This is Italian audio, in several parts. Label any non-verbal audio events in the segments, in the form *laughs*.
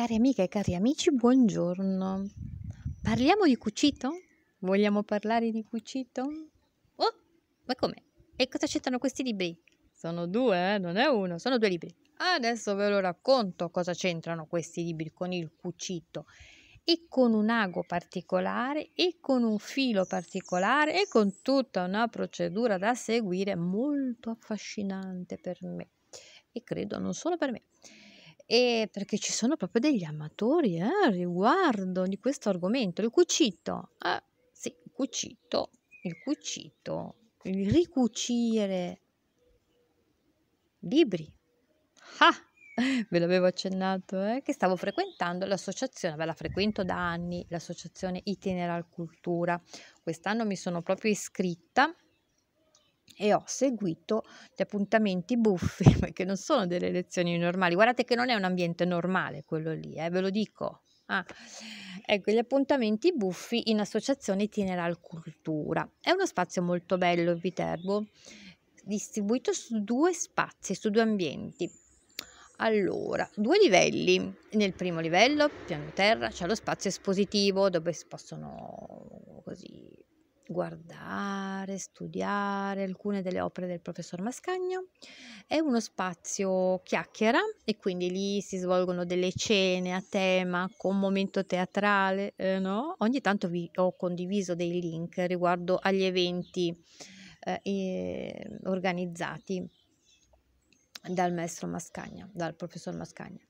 Cari amiche e cari amici, buongiorno. Parliamo di cucito? Vogliamo parlare di cucito? Oh, ma come? E cosa c'entrano questi libri? Sono due, eh? non è uno, sono due libri. Adesso ve lo racconto cosa c'entrano questi libri con il cucito e con un ago particolare e con un filo particolare e con tutta una procedura da seguire molto affascinante per me e credo non solo per me e perché ci sono proprio degli amatori eh, riguardo di questo argomento. Il cucito, ah, sì, il cucito, il cucito, il ricucire libri. Ah, *laughs* ve l'avevo accennato, eh, che stavo frequentando l'associazione, ve la frequento da anni, l'associazione Itineral Cultura. Quest'anno mi sono proprio iscritta e ho seguito gli appuntamenti buffi, *laughs* che non sono delle lezioni normali. Guardate che non è un ambiente normale quello lì, eh, ve lo dico. Ah, ecco, gli appuntamenti buffi in associazione Itineral Cultura. È uno spazio molto bello, Viterbo, distribuito su due spazi, su due ambienti. Allora, due livelli. Nel primo livello, piano terra, c'è lo spazio espositivo dove si possono così guardare, studiare alcune delle opere del professor Mascagno. È uno spazio chiacchiera e quindi lì si svolgono delle cene a tema con momento teatrale, eh, no? Ogni tanto vi ho condiviso dei link riguardo agli eventi eh, organizzati dal maestro Mascagna, dal professor Mascagna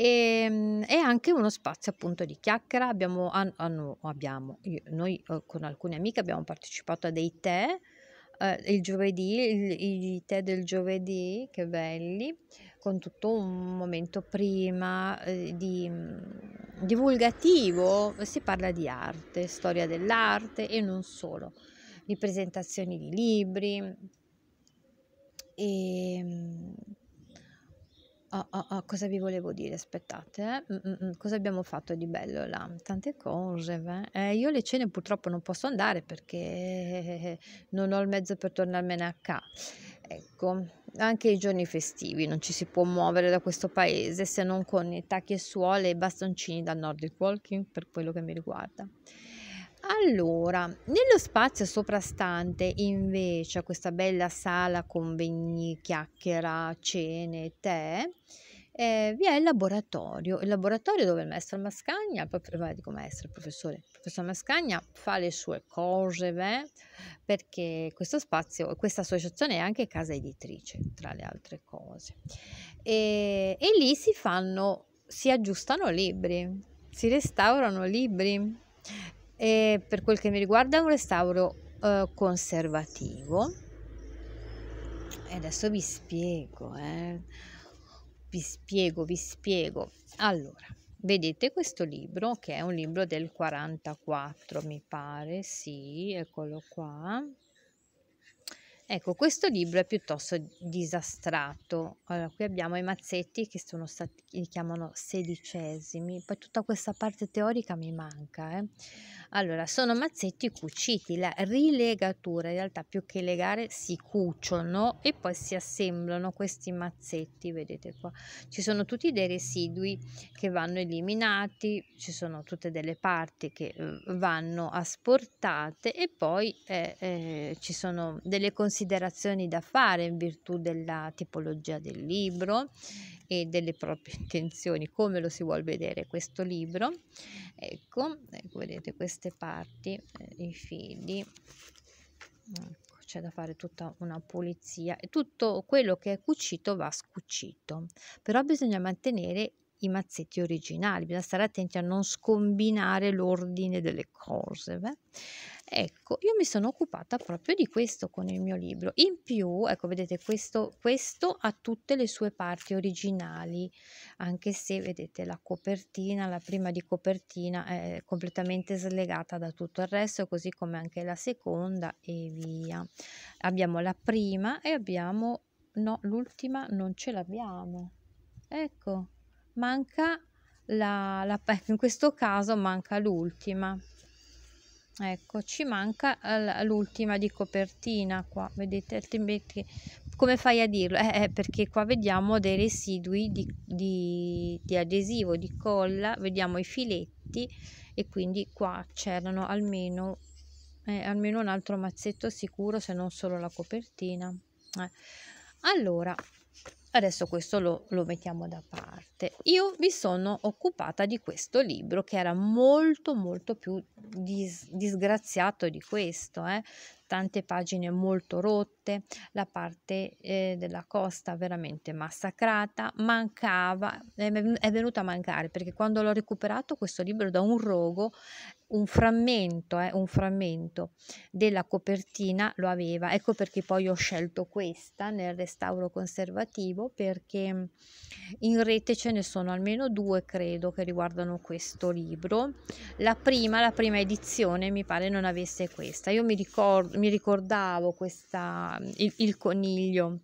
e, ehm, e anche uno spazio appunto di chiacchiera. Abbiamo, an, an, abbiamo io, noi eh, con alcune amiche abbiamo partecipato a dei tè eh, il giovedì, i tè del giovedì, che belli, con tutto un momento prima eh, di, mm, divulgativo, si parla di arte, storia dell'arte e non solo, di presentazioni di libri. E, ehm, Oh, oh, cosa vi volevo dire? Aspettate, eh. mm, mm, mm, cosa abbiamo fatto di bello là? Tante cose. Eh, io le cene purtroppo non posso andare perché *laughs* non ho il mezzo per tornarmene a casa. Ecco, anche i giorni festivi non ci si può muovere da questo paese se non con i tacchi e suole e bastoncini da Nordic Walking per quello che mi riguarda. Allora, nello spazio soprastante invece a questa bella sala convegni, chiacchiera, cene, tè, eh, vi è il laboratorio, il laboratorio dove il maestro Mascagna, proprio, dico maestro, il professore, il professor Mascagna fa le sue cose, beh, perché questo spazio, questa associazione è anche casa editrice, tra le altre cose. E, e lì si fanno, si aggiustano libri, si restaurano libri e per quel che mi riguarda è un restauro eh, conservativo e adesso vi spiego eh. vi spiego vi spiego allora vedete questo libro che è un libro del 44 mi pare sì eccolo qua Ecco, questo libro è piuttosto disastrato. Allora, qui abbiamo i mazzetti che sono stati, li chiamano sedicesimi, poi tutta questa parte teorica mi manca. Eh. Allora, sono mazzetti cuciti, la rilegatura, in realtà più che legare si cuciono e poi si assemblano questi mazzetti, vedete qua. Ci sono tutti dei residui che vanno eliminati, ci sono tutte delle parti che eh, vanno asportate e poi eh, eh, ci sono delle considerazioni da fare in virtù della tipologia del libro e delle proprie *laughs* intenzioni, come lo si vuole vedere questo libro. Ecco, ecco vedete queste parti, eh, i fili. Ecco, c'è da fare tutta una pulizia e tutto quello che è cucito va scucito, però bisogna mantenere i mazzetti originali, bisogna stare attenti a non scombinare l'ordine delle cose. Beh. Ecco, io mi sono occupata proprio di questo con il mio libro. In più, ecco, vedete, questo, questo ha tutte le sue parti originali, anche se, vedete, la copertina, la prima di copertina è completamente slegata da tutto il resto, così come anche la seconda e via. Abbiamo la prima e abbiamo... No, l'ultima non ce l'abbiamo. Ecco, manca la, la in questo caso manca l'ultima ecco ci manca eh, l'ultima di copertina qua vedete altrimenti come fai a dirlo eh, eh, perché qua vediamo dei residui di, di, di adesivo di colla vediamo i filetti e quindi qua c'erano almeno eh, almeno un altro mazzetto sicuro se non solo la copertina eh. allora Adesso questo lo, lo, mettiamo da parte. Io mi sono occupata di questo libro che era molto molto più dis- disgraziato di questo. Eh? tante pagine molto rotte, la parte eh, della costa veramente massacrata, mancava, è venuta a mancare perché quando l'ho recuperato questo libro da un rogo, un frammento, eh, un frammento della copertina lo aveva, ecco perché poi ho scelto questa nel restauro conservativo perché in rete ce ne sono almeno due credo che riguardano questo libro, la prima, la prima edizione mi pare non avesse questa, io mi ricordo, mi ricordavo questa, il, il coniglio,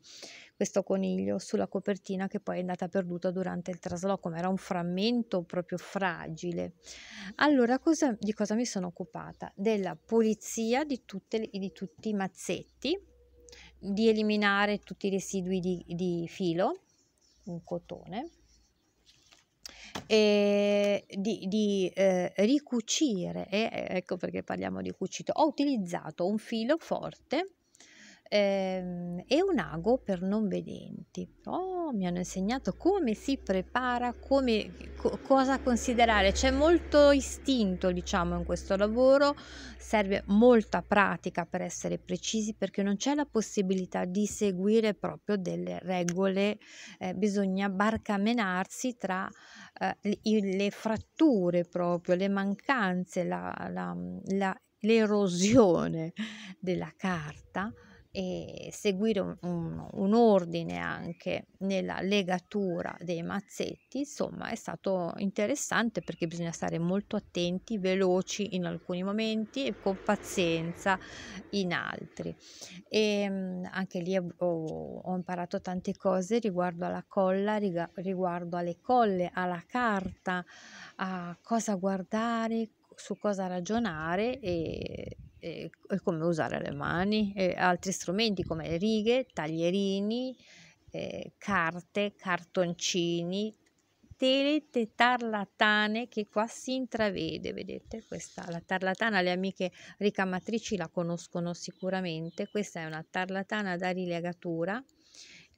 questo coniglio sulla copertina che poi è andata perduta durante il trasloco, ma era un frammento proprio fragile. Allora, cosa, di cosa mi sono occupata? Della pulizia di, tutte, di tutti i mazzetti, di eliminare tutti i residui di, di filo, un cotone, eh, di, di eh, ricucire, e ecco perché parliamo di cucito, ho utilizzato un filo forte ehm, e un ago per non vedenti. Oh, mi hanno insegnato come si prepara, come, co- cosa considerare. C'è molto istinto, diciamo, in questo lavoro, serve molta pratica per essere precisi perché non c'è la possibilità di seguire proprio delle regole, eh, bisogna barcamenarsi tra eh, le, fratture proprio, le mancanze, la, la, la l'erosione della carta e seguire un, un, un ordine anche nella legatura dei mazzetti, insomma è stato interessante perché bisogna stare molto attenti, veloci in alcuni momenti e con pazienza in altri. E ehm, anche lì ho, ho imparato tante cose riguardo alla colla, riguardo alle colle, alla carta, a cosa guardare, su cosa ragionare e eh, come usare le mani, eh, altri strumenti come righe, taglierini, eh, carte, cartoncini, tele tarlatane che qua si intravede, vedete questa, la tarlatana le amiche ricamatrici la conoscono sicuramente, questa è una tarlatana da rilegatura,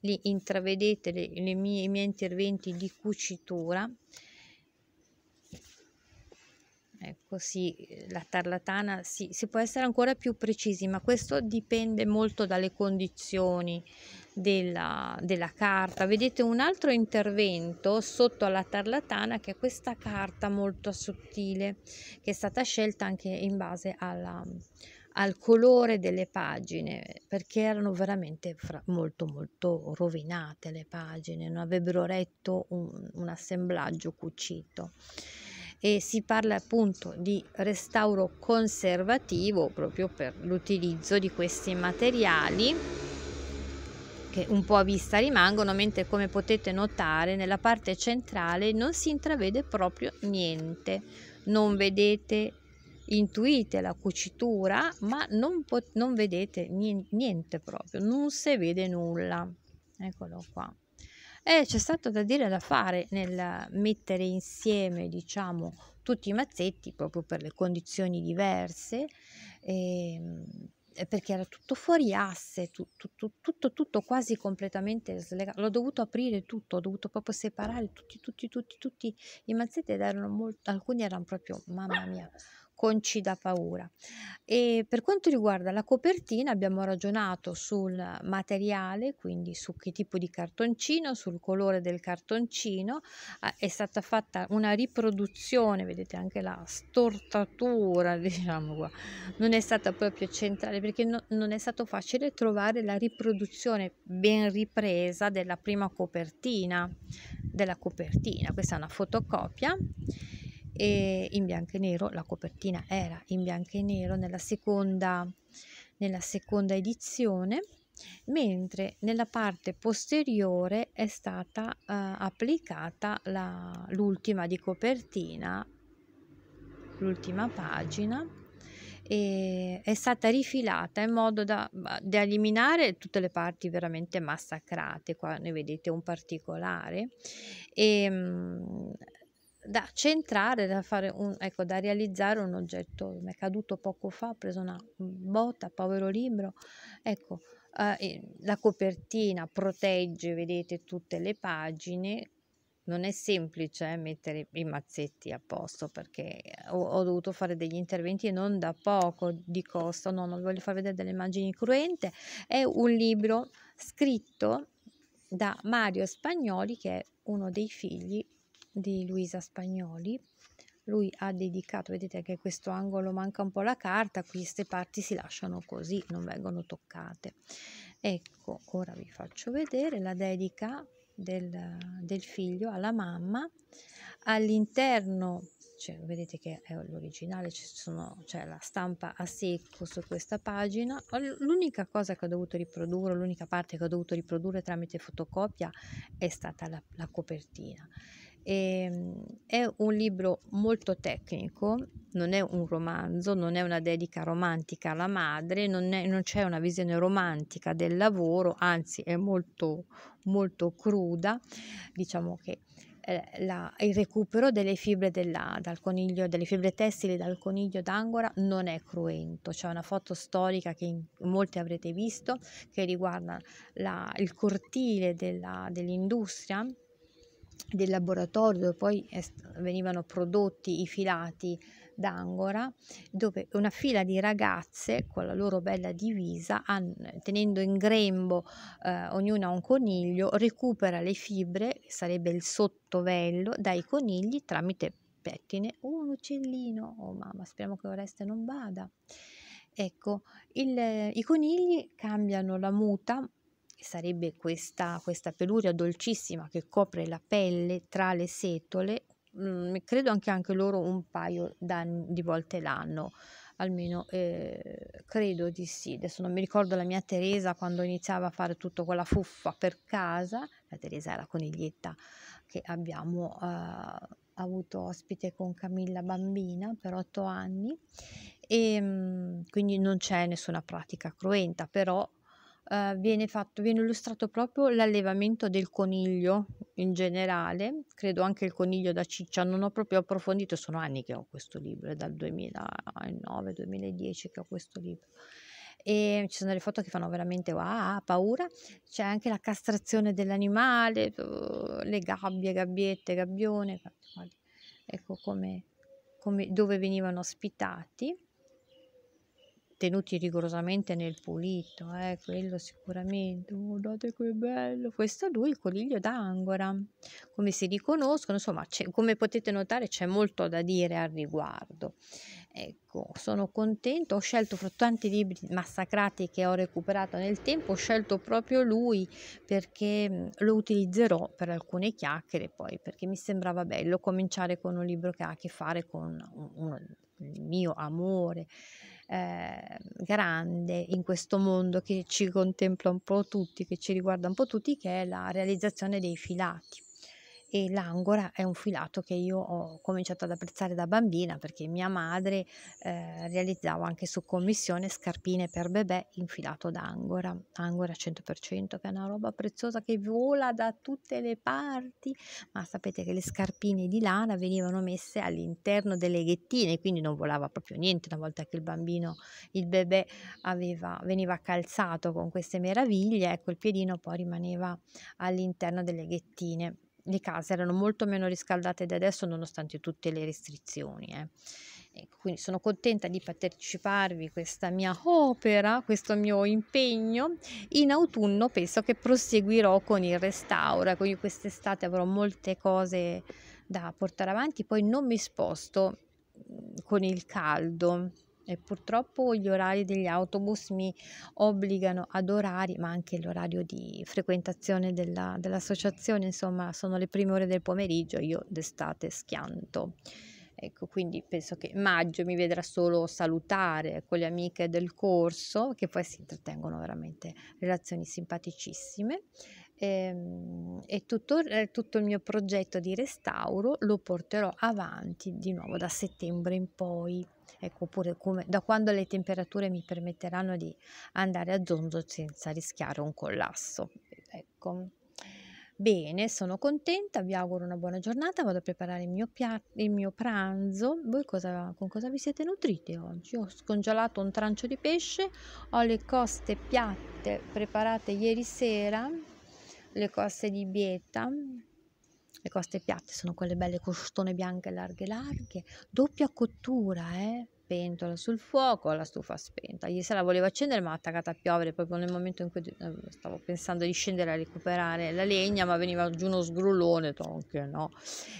lì intravedete le, le mie, i miei interventi di cucitura Ecco, sì, la tarlatana sì, si può essere ancora più precisi, ma questo dipende molto dalle condizioni della, della carta. Vedete un altro intervento sotto alla tarlatana che è questa carta molto sottile, che è stata scelta anche in base alla, al colore delle pagine perché erano veramente molto molto rovinate le pagine non avrebbero retto un, un assemblaggio cucito e si parla appunto di restauro conservativo proprio per l'utilizzo di questi materiali che un po' a vista rimangono, mentre come potete notare nella parte centrale non si intravede proprio niente, non vedete intuite la cucitura ma non, non vedete niente proprio, non si vede nulla. Eccolo qua e eh, c'è stato da dire da fare nel mettere insieme diciamo tutti i mazzetti proprio per le condizioni diverse ehm, e, perché era tutto fuori asse, tu, tu, tutto, tutto, quasi completamente slegato. L'ho dovuto aprire tutto, ho dovuto proprio separare tutti, tutti, tutti, tutti i mazzetti ed erano molto, alcuni erano proprio, mamma mia, da paura. E per quanto riguarda la copertina abbiamo ragionato sul materiale, quindi su che tipo di cartoncino, sul colore del cartoncino, ah, è stata fatta una riproduzione, vedete anche la stortatura, *laughs* diciamo qua, non è stata proprio centrale perché no, non è stato facile trovare la riproduzione ben ripresa della prima copertina, della copertina, questa è una fotocopia e in bianco e nero, la copertina era in bianco e nero nella seconda, nella seconda edizione, mentre nella parte posteriore è stata eh, applicata la, l'ultima di copertina, l'ultima pagina, è stata rifilata in modo da, da, eliminare tutte le parti veramente massacrate, qua ne vedete un particolare, e, ehm, da centrare, da, fare un, ecco, da realizzare un oggetto. Mi è caduto poco fa, ho preso una botta, povero libro. Ecco, eh, la copertina protegge, vedete, tutte le pagine. Non è semplice eh, mettere i mazzetti a posto perché eh, ho, ho, dovuto fare degli interventi e non da poco di costo, no, non voglio far vedere delle immagini cruente. È un libro scritto da Mario Spagnoli che è uno dei figli di Luisa Spagnoli. Lui ha dedicato, vedete che questo angolo manca un po' la carta, queste parti si lasciano così, non vengono toccate. Ecco, ora vi faccio vedere la dedica del, del figlio alla mamma. All'interno cioè, vedete che è l'originale, c'è la stampa a secco su questa pagina. L'unica cosa che ho dovuto riprodurre, l'unica parte che ho dovuto riprodurre tramite fotocopia è stata la, la copertina. E, ehm, è un libro molto tecnico, non è un romanzo, non è una dedica romantica alla madre, non, è, non c'è una visione romantica del lavoro, anzi è molto, molto cruda, diciamo che eh, la, il recupero delle fibre della, dal coniglio, delle fibre tessili dal coniglio d'angora non è cruento. C'è una foto storica che in, molti avrete visto che riguarda la, il cortile della, dell'industria del laboratorio dove poi venivano prodotti i filati d'angora, dove una fila di ragazze con la loro bella divisa, tenendo in grembo eh, ognuna un coniglio, recupera le fibre, sarebbe il sottovello, dai conigli tramite pettine. Oh, un uccellino, oh mamma, speriamo che Oreste non vada. Ecco, il, i conigli cambiano la muta sarebbe questa, questa peluria dolcissima che copre la pelle tra le setole, mh, mm, credo anche, anche loro un paio di volte l'anno almeno eh, credo di sì. Adesso non mi ricordo la mia Teresa quando iniziava a fare tutto quella fuffa per casa, la Teresa è la coniglietta che abbiamo eh, avuto ospite con Camilla bambina per otto anni e ehm, quindi non c'è nessuna pratica cruenta, però eh, viene fatto, viene illustrato proprio l'allevamento del coniglio in generale, credo anche il coniglio da ciccia, non ho proprio approfondito, sono anni che ho questo libro, è dal 2009-2010 che ho questo libro e ci sono delle foto che fanno veramente wow, paura. C'è anche la castrazione dell'animale, eh, le gabbie, gabbiette, gabbione, ecco come, come dove venivano ospitati tenuti rigorosamente nel pulito, eh, quello sicuramente. Oh, guardate che bello! Questo è lui, il coniglio d'angora. Come si riconoscono, insomma, come potete notare c'è molto da dire al riguardo. Ecco, sono contento, ho scelto fra tanti libri massacrati che ho recuperato nel tempo, ho scelto proprio lui perché mm, lo utilizzerò per alcune chiacchiere poi, perché mi sembrava bello cominciare con un libro che ha a che fare con un, un, il mio amore eh, grande in questo mondo che ci contempla un po' tutti, che ci riguarda un po' tutti, che è la realizzazione dei filati e l'angora è un filato che io ho cominciato ad apprezzare da bambina perché mia madre eh, realizzava anche su commissione scarpine per bebè in filato d'angora, angora 100% che è una roba preziosa che vola da tutte le parti, ma sapete che le scarpine di lana venivano messe all'interno delle ghettine, quindi non volava proprio niente una volta che il bambino, il bebè aveva, veniva calzato con queste meraviglie, ecco il piedino poi rimaneva all'interno delle ghettine le case erano molto meno riscaldate di adesso nonostante tutte le restrizioni. Eh. Ecco, quindi sono contenta di parteciparvi a questa mia opera, questo mio impegno. In autunno penso che proseguirò con il restauro, quindi ecco, quest'estate avrò molte cose da portare avanti, poi non mi sposto mm, con il caldo e purtroppo gli orari degli autobus mi obbligano ad orari, ma anche l'orario di frequentazione della, dell'associazione, insomma sono le prime ore del pomeriggio, io d'estate schianto. Ecco, quindi penso che maggio mi vedrà solo salutare con le amiche del corso, che poi si intrattengono veramente relazioni simpaticissime. E, ehm, e tutto, tutto il mio progetto di restauro lo porterò avanti di nuovo da settembre in poi. Ecco, oppure come, da quando le temperature mi permetteranno di andare a zonzo senza rischiare un collasso. Ecco. Bene, sono contenta, vi auguro una buona giornata, vado a preparare il mio, pia- il mio pranzo. Voi cosa, con cosa vi siete nutriti oggi? Ho scongelato un trancio di pesce, ho le coste piatte preparate ieri sera, le coste di bieta, le coste piatte sono quelle belle costone bianche larghe larghe, doppia cottura, eh? pentola sul fuoco, la stufa spenta. Ieri sera volevo accendere ma attaccata a piovere proprio nel momento in cui eh, stavo pensando di scendere a recuperare la legna ma veniva giù uno sgrullone, anche oh, no.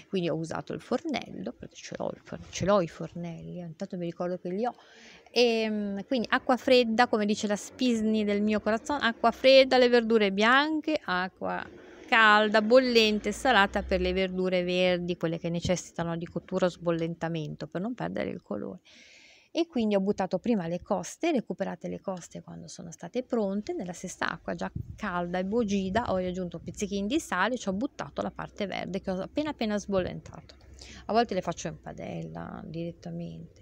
Quindi ho usato il fornello, perché ce l'ho, ce l'ho i fornelli, eh, intanto mi ricordo che li ho. E, ehm, quindi acqua fredda, come dice la Spisni del mio corazon, acqua fredda, le verdure bianche, acqua calda, bollente salata per le verdure verdi, quelle che necessitano di cottura o sbollentamento per non perdere il colore. E quindi ho buttato prima le coste, recuperate le coste quando sono state pronte, nella stessa acqua già calda e bogida ho aggiunto un pizzichino di sale e ci ho buttato la parte verde che ho appena appena sbollentato. A volte le faccio in padella direttamente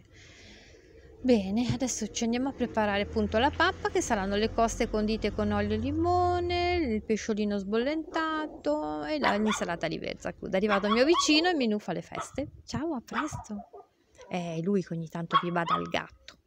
Bene, adesso ci andiamo a preparare appunto la pappa che saranno le coste condite con olio e limone, il pesciolino sbollentato e l'insalata di verza. È arrivato il mio vicino e il menù fa le feste. Ciao, a presto! È eh, lui che ogni tanto vi bada al gatto.